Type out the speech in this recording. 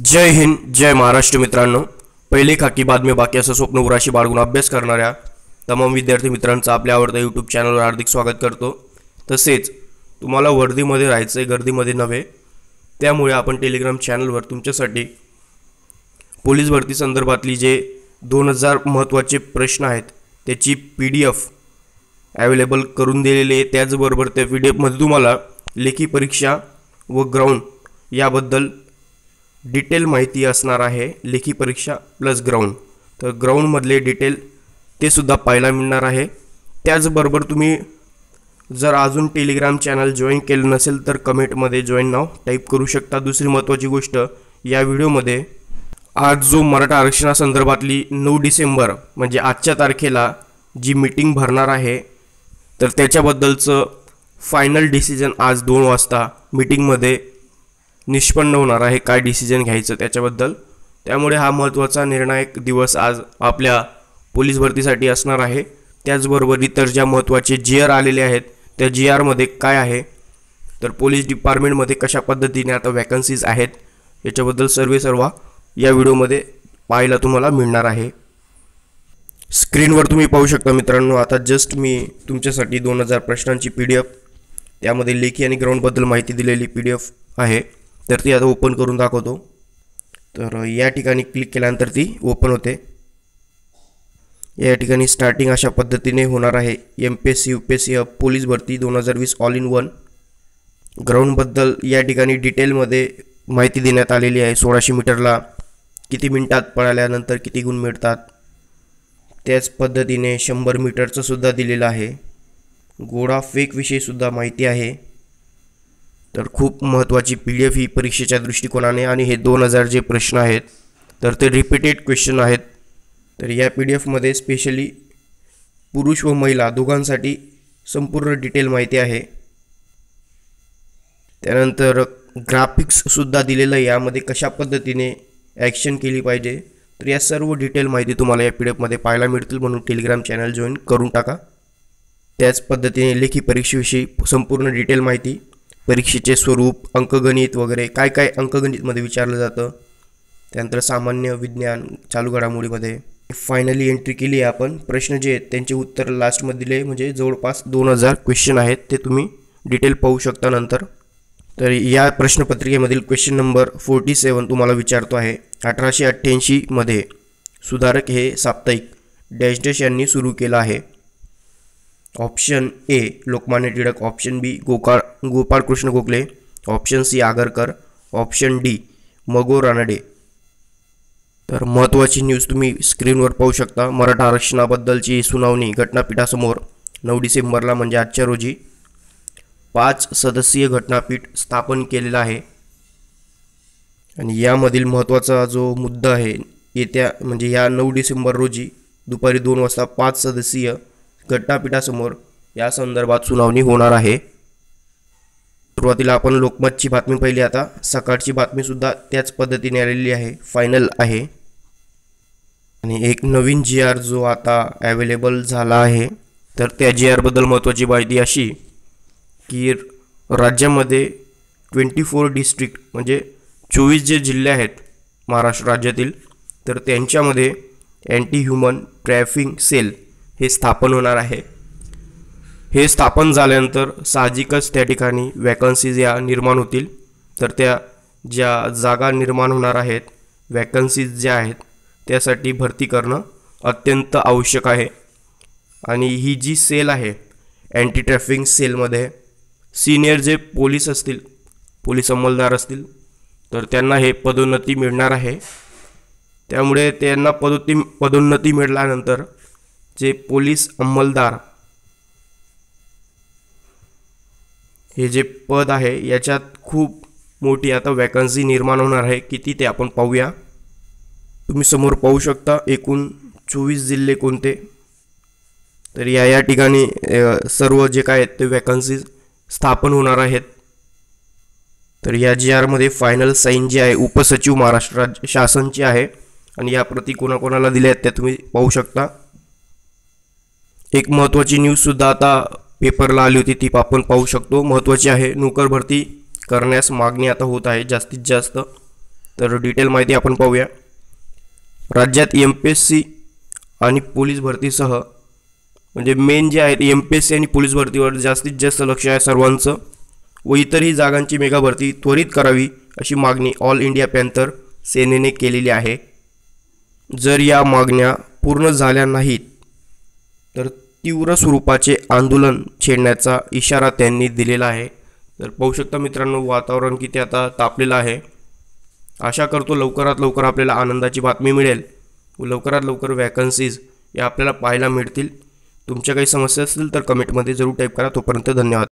जय हिंद जय महाराष्ट्र मित्रांनो पहिले खाकी बातमी बाकी असं स्वप्न उराशी बाळगून अभ्यास करणाऱ्या तमाम विद्यार्थी मित्रांचं आपल्या आवडत्या यूट्यूब चॅनलवर हार्दिक स्वागत करतो तसेच तुम्हाला वर्दीमध्ये राहायचं आहे गर्दीमध्ये नव्हे त्यामुळे आपण टेलिग्राम चॅनलवर तुमच्यासाठी पोलीस भरती संदर्भातली जे दोन हजार महत्त्वाचे प्रश्न आहेत त्याची पी डी एफ ॲवेलेबल करून दिलेली आहे त्याचबरोबर त्या पी डी एफमध्ये तुम्हाला लेखी परीक्षा व ग्राउंड याबद्दल डिटेल माहिती असणार आहे लेखी परीक्षा प्लस ग्राउंड तर ग्राउंडमधले डिटेल ते सुद्धा पाहायला मिळणार आहे त्याचबरोबर तुम्ही जर अजून टेलिग्राम चॅनल जॉईन केलं नसेल तर कमेंटमध्ये जॉईन नाव टाईप करू शकता दुसरी महत्त्वाची गोष्ट या व्हिडिओमध्ये आज जो मराठा आरक्षणासंदर्भातली नऊ डिसेंबर म्हणजे आजच्या तारखेला जी मीटिंग भरणार आहे तर त्याच्याबद्दलचं फायनल डिसिजन आज दोन वाजता मीटिंगमध्ये निष्पन्न होणार आहे काय डिसिजन घ्यायचं त्याच्याबद्दल त्यामुळे हा महत्त्वाचा निर्णायक दिवस आज आपल्या पोलीस भरतीसाठी असणार आहे त्याचबरोबर इतर ज्या महत्त्वाचे जी आर आलेले आहेत त्या जी आरमध्ये काय आहे तर पोलीस डिपार्टमेंटमध्ये कशा पद्धतीने आता वॅकन्सीज आहेत याच्याबद्दल सर्वे सर्व या व्हिडिओमध्ये पाहायला तुम्हाला मिळणार आहे स्क्रीनवर तुम्ही पाहू शकता मित्रांनो आता जस्ट मी तुमच्यासाठी दोन हजार प्रश्नांची पी डी एफ त्यामध्ये लेखी आणि ग्राउंडबद्दल माहिती दिलेली पी डी एफ आहे तर ती आता ओपन करून दाखवतो तर या ठिकाणी क्लिक केल्यानंतर ती ओपन होते या ठिकाणी स्टार्टिंग अशा पद्धतीने होणार आहे M P S C U P S C police भरती दोन हजार वीस ऑल इन वन ग्राउंडबद्दल या ठिकाणी डिटेलमध्ये माहिती देण्यात आलेली आहे सोळाशे मीटरला किती मिनटात पळाल्यानंतर किती गुण मिळतात त्याच पद्धतीने शंभर मीटरचंसुद्धा दिलेलं आहे गोळा फेकविषयीसुद्धा माहिती आहे तर खूप महत्त्वाची पी डी एफ ही परीक्षेच्या दृष्टिकोनाने आणि हे दोन हजार जे प्रश्न आहेत तर ते रिपीटेड क्वेश्चन आहेत तर या पी डी एफमध्ये स्पेशली पुरुष व महिला दोघांसाठी संपूर्ण डिटेल माहिती आहे त्यानंतर ग्राफिक्ससुद्धा दिलेलं आहे यामध्ये कशा पद्धतीने ॲक्शन केली पाहिजे तर या सर्व डिटेल माहिती तुम्हाला या पी डी एफमध्ये पाहायला मिळतील म्हणून टेलिग्राम चॅनल जॉईन करून टाका त्याच पद्धतीने लेखी परीक्षेविषयी संपूर्ण डिटेल माहिती परीक्षेचे स्वरूप अंकगणित वगैरे काय काय अंकगणितमध्ये विचारलं जातं त्यानंतर सामान्य विज्ञान चालू घडामोडीमध्ये फायनली एंट्री केली आहे आपण प्रश्न जे आहेत त्यांचे उत्तर लास्टमध्ये दिले म्हणजे जवळपास दोन हजार क्वेश्चन आहेत ते तुम्ही डिटेल पाहू शकता नंतर तर या प्रश्नपत्रिकेमधील क्वेश्चन नंबर फोर्टी सेवन तुम्हाला विचारतो आहे अठराशे अठ्ठ्याऐंशीमध्ये सुधारक हे साप्ताहिक डॅश डॅश यांनी सुरू केलं आहे option A Lokmanya Tilak option B गोकाळ Gopalkrishna Gokhale option C Agarkar option D मगो रानडे तर महत्त्वाची न्यूज तुम्ही स्क्रीनवर पाहू शकता मराठा आरक्षणाबद्दलची सुनावणी घटनापीठासमोर नऊ डिसेंबरला म्हणजे आजच्या रोजी पाच सदस्यीय घटनापीठ स्थापन केलेलं आहे आणि यामधील महत्त्वाचा जो मुद्दा आहे येत्या म्हणजे या नऊ डिसेंबर रोजी दुपारी दोन वाजता पाच सदस्यीय घटनापीठासमोर या संदर्भात सुनावणी होणार आहे सुरुवातीला आपण लोकमतची बातमी पहिली आता सकाळची बातमीसुद्धा त्याच पद्धतीने आलेली आहे फायनल आहे आणि एक नवीन जी आर जो आता ॲवेलेबल झाला आहे तर त्या जी आरबद्दल महत्त्वाची माहिती अशी की राज्यामध्ये ट्वेंटी फोर डिस्ट्रिक्ट म्हणजे चोवीस जे जिल्हे आहेत महाराष्ट्र राज्यातील तर त्यांच्यामध्ये अँटी ह्युमन ट्रॅफिंग सेल हे स्थापन होणार आहे हे स्थापन झाल्यानंतर साहजिकच त्या ठिकाणी वॅकन्सीज या निर्माण होतील तर त्या ज्या जागा निर्माण होणार आहेत वॅकन्सीज ज्या आहेत त्यासाठी भरती करणं अत्यंत आवश्यक आहे आणि ही जी सेल आहे अँटी ट्रॅफिंग सेलमध्ये सिनियर जे पोलीस असतील पोलीस अंमलदार असतील तर त्यांना हे पदोन्नती मिळणार आहे त्यामुळे त्यांना पदोती पदोन्नती मिळाल्यानंतर जे पोलीस अंमलदार हे जे पद आहे याच्यात खूप मोठी आता वॅकन्सी निर्माण होणार आहे किती ते आपण पाहूया तुम्ही समोर पाहू शकता एकूण चोवीस जिल्हे कोणते तर या या ठिकाणी सर्व जे काय आहेत ते वॅकन्सी स्थापन होणार आहेत तर या जी आरमध्ये फायनल साईन जी आहे उपसचिव महाराष्ट्र राज्य शासनची आहे आणि या प्रति कोणाकोणाला दिल्या आहेत त्या तुम्ही पाहू शकता एक महत्त्वाची न्यूजसुद्धा आता पेपरला आली होती ती आपण पाहू शकतो महत्त्वाची आहे नोकर भरती करण्यास मागणी आता होत आहे जास्तीत जास्त तर डिटेल माहिती आपण पाहूया राज्यात एम पी एस सी आणि पोलीस भरतीसह म्हणजे मेन जे आहेत एम पी एस सी आणि पोलीस भरतीवर जास्तीत जास्त लक्ष आहे सर्वांचं व इतरही जागांची मेगा भरती त्वरित करावी अशी मागणी ऑल इंडिया पॅन्थर सेनेने केलेली आहे जर या मागण्या पूर्ण झाल्या नाहीत तर तीव्र स्वरूपाचे आंदोलन छेडण्याचा इशारा त्यांनी दिलेला आहे तर पाहू शकता मित्रांनो वातावरण किती आता तापलेलं आहे आशा करतो लवकरात लवकर आपल्याला आनंदाची बातमी मिळेल व लवकरात लवकर वॅकन्सीज या आपल्याला पाहायला मिळतील तुमच्या काही समस्या असतील तर कमेंटमध्ये जरूर टाईप करा तोपर्यंत धन्यवाद